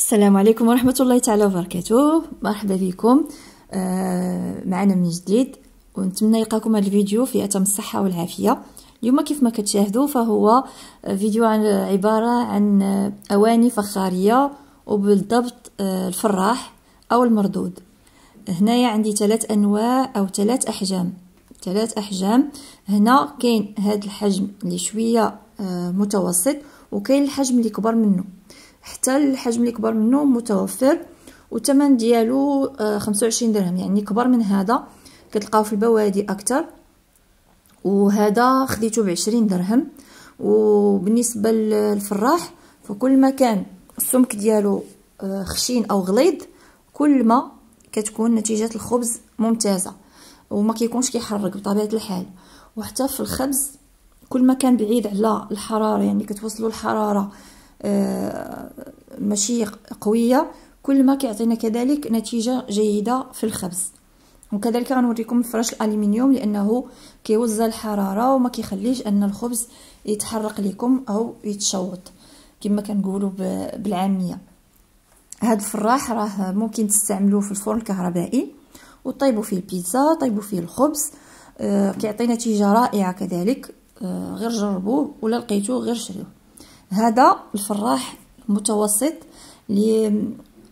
السلام عليكم ورحمة الله تعالى وبركاته مرحبا بكم آه، معنا من جديد ونتمنى يلقاكم هذا الفيديو في أتم الصحة والعافية اليوم كيف ما كتشاهدوا فهو فيديو عن عبارة عن أواني فخارية وبالضبط آه، الفراح أو المردود هنايا عندي ثلاث أنواع أو ثلاث أحجام ثلاث أحجام هنا كاين هذا الحجم اللي شوية آه، متوسط وكاين الحجم اللي كبر منه حتى الحجم اللي كبر منه متوفر والثمن ديالو آه، خمسة وعشرين درهم يعني كبر من هذا كتلقاو في البوادي اكثر وهذا خديته بعشرين درهم وبالنسبه للفراح فكل ما كان السمك ديالو آه، خشين او غليظ كل ما كتكون نتيجه الخبز ممتازه وما كيكونش كيحرك بطبيعه الحال وحتى في الخبز كل ما كان بعيد على الحراره يعني كتوصلوا الحراره آه، ماشي قويه كل ما كيعطينا كذلك نتيجه جيده في الخبز وكذلك غنوريكم الفراش الالومنيوم لانه كيوزع الحراره وما كيخليش ان الخبز يتحرق لكم او يتشوط كما كنقولوا بالعاميه هذا الفراح راه ممكن تستعملوه في الفرن الكهربائي وطيبوا فيه البيتزا طيبوا فيه الخبز آه، كيعطي نتيجه رائعه كذلك آه، غير جربوه ولا لقيتوه غير شريوه هذا الفراح المتوسط اللي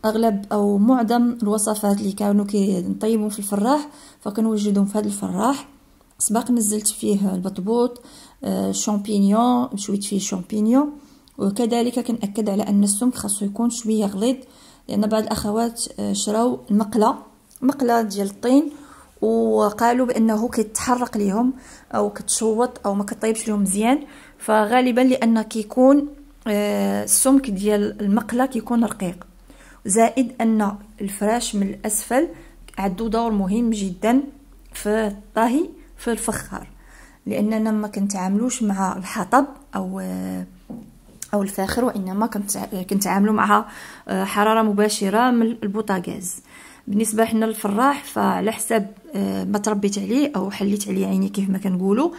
اغلب او معظم الوصفات اللي كانوا كيطيبوا في الفراح فكنوجدهم في هذا الفراح سباق نزلت فيه البطبوط آه شامبينيون شويت فيه الشامبينيون وكذلك كنأكد على ان السمك خاصو يكون شويه غليظ لان بعض الاخوات آه، شراو المقله مقله ديال الطين وقالوا بانه كيتحرق ليهم او كتشوط او ما كطيبش لهم مزيان فغالبا لان كيكون آه، السمك ديال المقله كيكون رقيق زائد ان الفراش من الاسفل عدو دور مهم جدا في الطهي في الفخار لاننا ما كنتعاملوش مع الحطب او آه، او الفاخر وانما كنتعاملوا مع آه، حراره مباشره من البوتاغاز بالنسبه حنا الفراح فعلى حساب آه، ما تربيت عليه او حليت عليه عيني كيف ما كنقولوا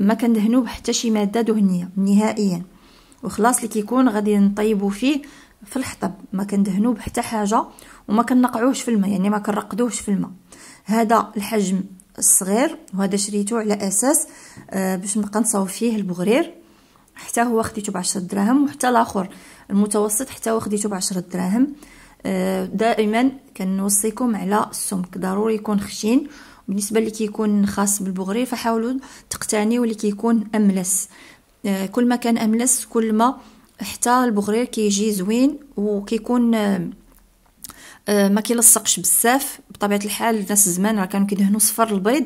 ما كندهنوا بحتى شي ماده دهنيه نهائيا وخلاص اللي كيكون غادي نطيبوا فيه في الحطب ما كندهنوا بحتى حاجه وما كنقعوهش في الماء يعني ما كنرقدوهش في الماء هذا الحجم الصغير وهذا شريته على اساس آه، باش نبقى نصاوب فيه البغرير حتى هو خديته ب 10 دراهم وحتى الاخر المتوسط حتى هو خديته ب 10 دراهم آه، دائما كنوصيكم على السمك ضروري يكون خشين بالنسبه اللي كيكون خاص بالبغري فحاولوا تقتنيوا اللي كيكون املس آه، كل ما كان املس كل ما حتى البغرير كيجي زوين وكيكون آه، ما كيلصقش بزاف بطبيعه الحال الناس زمان راه كانوا كيدهنوا صفر البيض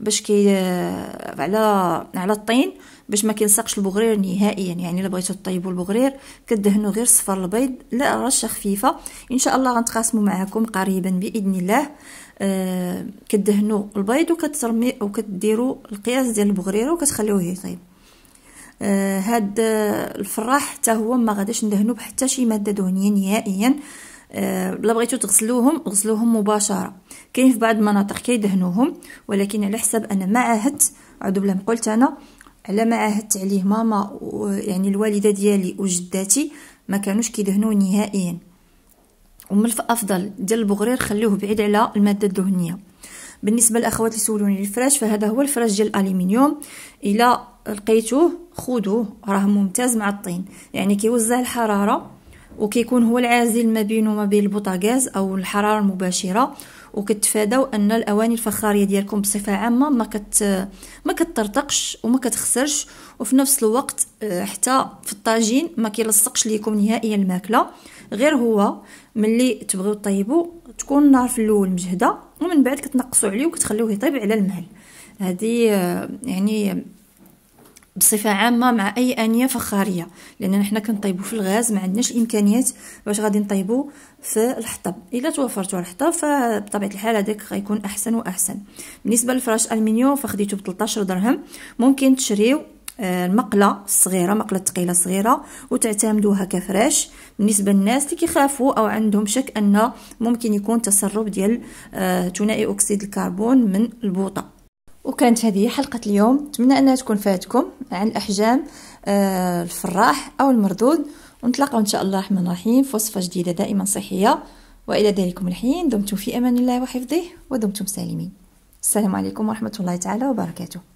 باش كي آه، على على الطين باش ما كيلصقش البغرير نهائيا يعني الا بغيتو طيبوا البغرير كدهنوا غير صفر البيض لا رشه خفيفه ان شاء الله غنتقاسموا معكم قريبا باذن الله آه كدهنوا البيض وكترمي وكديروا القياس ديال البغرير وكتخليوه يطيب آه هاد آه، الفراح حتى هو ما غاديش ندهنو بحتى شي ماده دهنيه نهائيا بلا بغيتو تغسلوهم غسلوهم مباشره كاين في بعض المناطق كيدهنوهم ولكن على حساب انا ما عاهدت عاد بلا قلت انا على ما عاهدت عليه ماما يعني الوالده ديالي وجداتي ما كانوش كيدهنوا نهائيا ومن الافضل ديال البغرير خليوه بعيد على الماده الدهنيه بالنسبه للاخوات اللي سولوني الفراش فهذا هو الفراش ديال الالومنيوم الا لقيتوه خذوه راه ممتاز مع الطين يعني كيوزع الحراره وكيكون هو العازل ما بينه وما بين البوطاغاز او الحراره المباشره وكتفاداو ان الاواني الفخاريه ديالكم بصفه عامه ما كت ما كترتقش وما كتخسرش وفي نفس الوقت آه، حتى في الطاجين ما كيلصقش ليكم نهائيا الماكله غير هو ملي تبغيو طيبو تكون النار في الاول مجهده ومن بعد كتنقصوا عليه وكتخليوه يطيب على المهل هذه آه، يعني بصفه عامه مع اي انيه فخاريه لاننا حنا كنطيبو في الغاز ما عندناش الامكانيات باش غادي نطيبو في الحطب الا توفرتو الحطب فبطبيعه الحال هذاك غيكون احسن واحسن بالنسبه للفراش المنيوم فخديته ب 13 درهم ممكن تشريو المقله آه، الصغيره مقله ثقيله صغيره وتعتمدوها كفراش بالنسبه للناس اللي كيخافوا او عندهم شك ان ممكن يكون تسرب ديال آه، ثنائي اكسيد الكربون من البوطه وكانت هذه حلقة اليوم نتمنى أنها تكون فاتكم عن الأحجام آه، الفراح أو المردود ونتلاقاو إن شاء الله الرحمن الرحيم في وصفة جديدة دائما صحية وإلى ذلكم الحين دمتم في أمان الله وحفظه ودمتم سالمين السلام عليكم ورحمة الله تعالى وبركاته